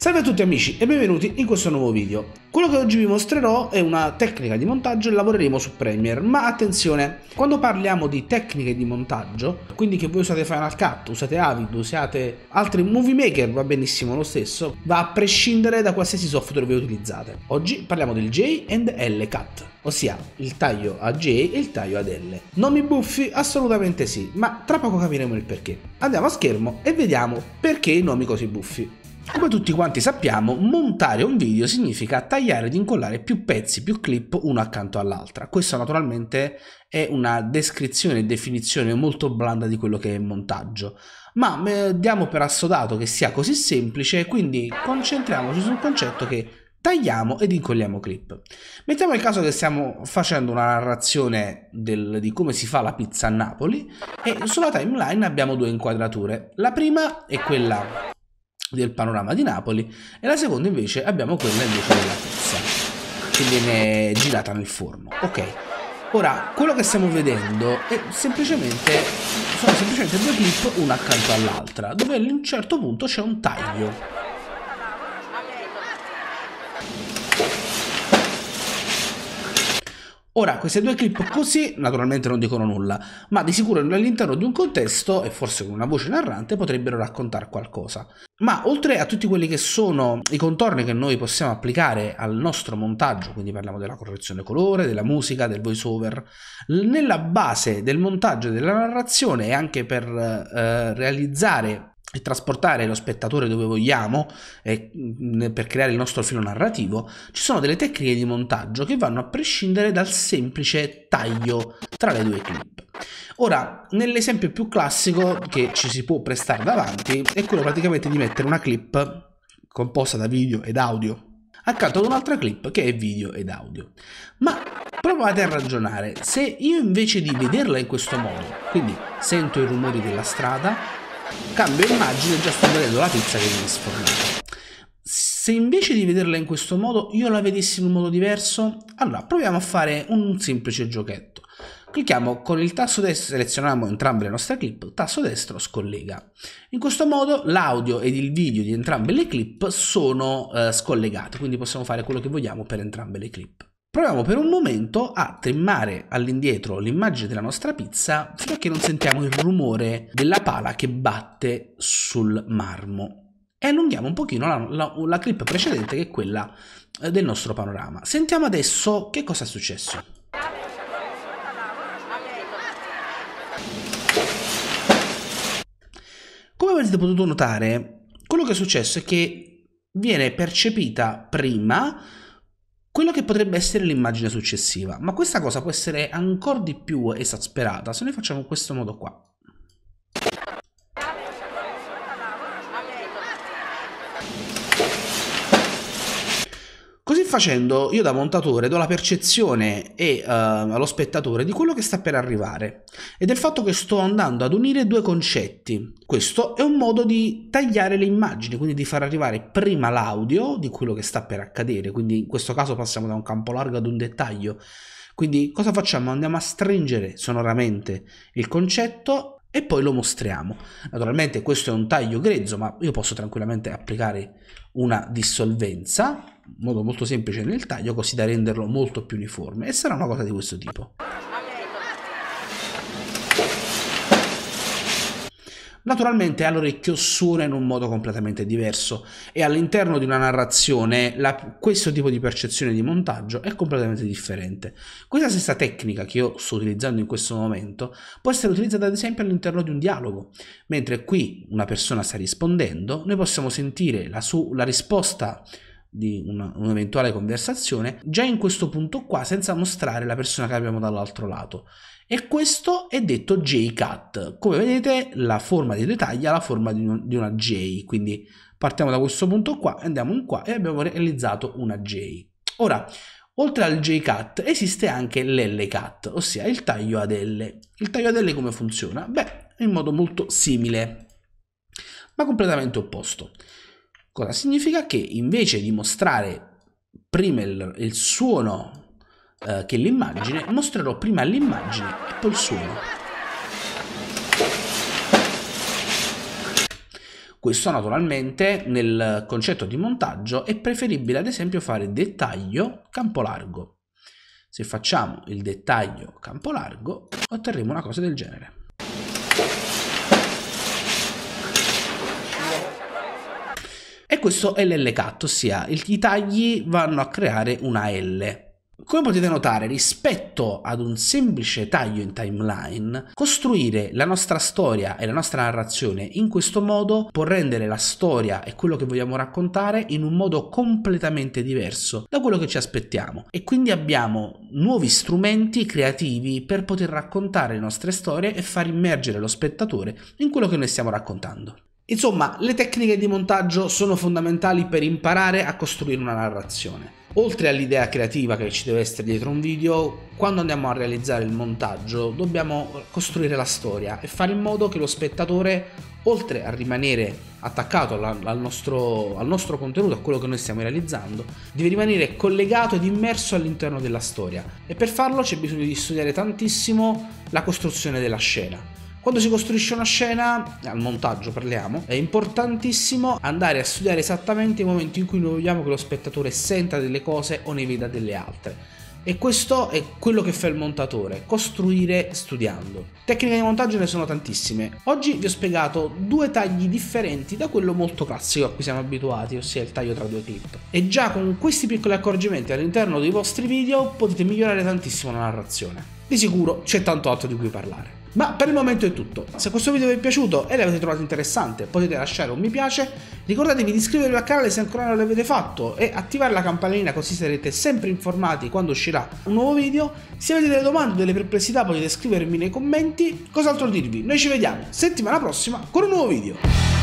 Salve a tutti amici e benvenuti in questo nuovo video. Quello che oggi vi mostrerò è una tecnica di montaggio e lavoreremo su Premiere, ma attenzione, quando parliamo di tecniche di montaggio, quindi che voi usate Final Cut, usate Avid, usate altri movie maker, va benissimo lo stesso, va a prescindere da qualsiasi software voi utilizzate. Oggi parliamo del J and L Cut, ossia il taglio a J e il taglio ad L. Nomi buffi? Assolutamente sì, ma tra poco capiremo il perché. Andiamo a schermo e vediamo perché i nomi così buffi. Come tutti quanti sappiamo, montare un video significa tagliare ed incollare più pezzi, più clip uno accanto all'altra. Questa naturalmente è una descrizione e definizione molto blanda di quello che è il montaggio, ma eh, diamo per assodato che sia così semplice, quindi concentriamoci sul concetto che tagliamo ed incolliamo clip. Mettiamo il caso che stiamo facendo una narrazione del, di come si fa la pizza a Napoli e sulla timeline abbiamo due inquadrature. La prima è quella del panorama di Napoli e la seconda invece abbiamo quella invece della pizza che viene girata nel forno ok ora quello che stiamo vedendo è semplicemente sono semplicemente due clip una accanto all'altra dove ad un certo punto c'è un taglio Ora, queste due clip ah. così naturalmente non dicono nulla, ma di sicuro all'interno di un contesto, e forse con una voce narrante, potrebbero raccontare qualcosa. Ma oltre a tutti quelli che sono i contorni che noi possiamo applicare al nostro montaggio, quindi parliamo della correzione colore, della musica, del voice over, nella base del montaggio e della narrazione e anche per eh, realizzare e trasportare lo spettatore dove vogliamo eh, per creare il nostro filo narrativo, ci sono delle tecniche di montaggio che vanno a prescindere dal semplice taglio tra le due clip. Ora, nell'esempio più classico che ci si può prestare davanti è quello praticamente di mettere una clip composta da video ed audio accanto ad un'altra clip che è video ed audio. Ma provate a ragionare, se io invece di vederla in questo modo, quindi sento i rumori della strada, Cambio immagine e già sto vedendo la pizza che viene sfornata. Se invece di vederla in questo modo io la vedessi in un modo diverso, allora proviamo a fare un semplice giochetto. Clicchiamo con il tasto destro, selezioniamo entrambe le nostre clip, tasto destro scollega. In questo modo l'audio ed il video di entrambe le clip sono eh, scollegati, quindi possiamo fare quello che vogliamo per entrambe le clip proviamo per un momento a trimmare all'indietro l'immagine della nostra pizza fino a che non sentiamo il rumore della pala che batte sul marmo e allunghiamo un pochino la, la, la clip precedente che è quella eh, del nostro panorama. Sentiamo adesso che cosa è successo. Come avete potuto notare, quello che è successo è che viene percepita prima quello che potrebbe essere l'immagine successiva, ma questa cosa può essere ancora di più esasperata se noi facciamo questo modo qua. facendo io da montatore do la percezione e, uh, allo spettatore di quello che sta per arrivare e del fatto che sto andando ad unire due concetti. Questo è un modo di tagliare le immagini, quindi di far arrivare prima l'audio di quello che sta per accadere, quindi in questo caso passiamo da un campo largo ad un dettaglio. Quindi cosa facciamo? Andiamo a stringere sonoramente il concetto e poi lo mostriamo. Naturalmente questo è un taglio grezzo, ma io posso tranquillamente applicare una dissolvenza, in modo molto semplice nel taglio, così da renderlo molto più uniforme, e sarà una cosa di questo tipo. Naturalmente all'orecchio suona in un modo completamente diverso e all'interno di una narrazione la, questo tipo di percezione di montaggio è completamente differente. Questa stessa tecnica che io sto utilizzando in questo momento può essere utilizzata ad esempio all'interno di un dialogo, mentre qui una persona sta rispondendo, noi possiamo sentire la, su, la risposta di una, un'eventuale conversazione, già in questo punto qua, senza mostrare la persona che abbiamo dall'altro lato. E questo è detto J-Cut. Come vedete, la forma di dettaglia ha la forma di, un, di una J, quindi partiamo da questo punto qua, andiamo in qua e abbiamo realizzato una J. Ora, Oltre al J-Cut esiste anche l'L-Cut, ossia il taglio ad L. Il taglio ad L come funziona? Beh, in modo molto simile, ma completamente opposto. Cosa significa che invece di mostrare prima il, il suono eh, che l'immagine, mostrerò prima l'immagine e poi il suono. Questo naturalmente nel concetto di montaggio è preferibile ad esempio fare dettaglio campo largo. Se facciamo il dettaglio campo largo otterremo una cosa del genere. questo è l'LK, ossia i tagli vanno a creare una L. Come potete notare, rispetto ad un semplice taglio in timeline, costruire la nostra storia e la nostra narrazione in questo modo può rendere la storia e quello che vogliamo raccontare in un modo completamente diverso da quello che ci aspettiamo e quindi abbiamo nuovi strumenti creativi per poter raccontare le nostre storie e far immergere lo spettatore in quello che noi stiamo raccontando. Insomma, le tecniche di montaggio sono fondamentali per imparare a costruire una narrazione. Oltre all'idea creativa che ci deve essere dietro un video, quando andiamo a realizzare il montaggio dobbiamo costruire la storia e fare in modo che lo spettatore, oltre a rimanere attaccato al nostro, al nostro contenuto, a quello che noi stiamo realizzando, deve rimanere collegato ed immerso all'interno della storia. E per farlo c'è bisogno di studiare tantissimo la costruzione della scena quando si costruisce una scena, al montaggio parliamo, è importantissimo andare a studiare esattamente i momenti in cui noi vogliamo che lo spettatore senta delle cose o ne veda delle altre. E questo è quello che fa il montatore, costruire studiando. Tecniche di montaggio ne sono tantissime. Oggi vi ho spiegato due tagli differenti da quello molto classico a cui siamo abituati, ossia il taglio tra due clip. E già con questi piccoli accorgimenti all'interno dei vostri video potete migliorare tantissimo la narrazione. Di sicuro c'è tanto altro di cui parlare. Ma per il momento è tutto, se questo video vi è piaciuto e l'avete trovato interessante potete lasciare un mi piace, ricordatevi di iscrivervi al canale se ancora non l'avete fatto e attivare la campanellina così sarete sempre informati quando uscirà un nuovo video, se avete delle domande o delle perplessità potete scrivermi nei commenti, cos'altro dirvi, noi ci vediamo settimana prossima con un nuovo video!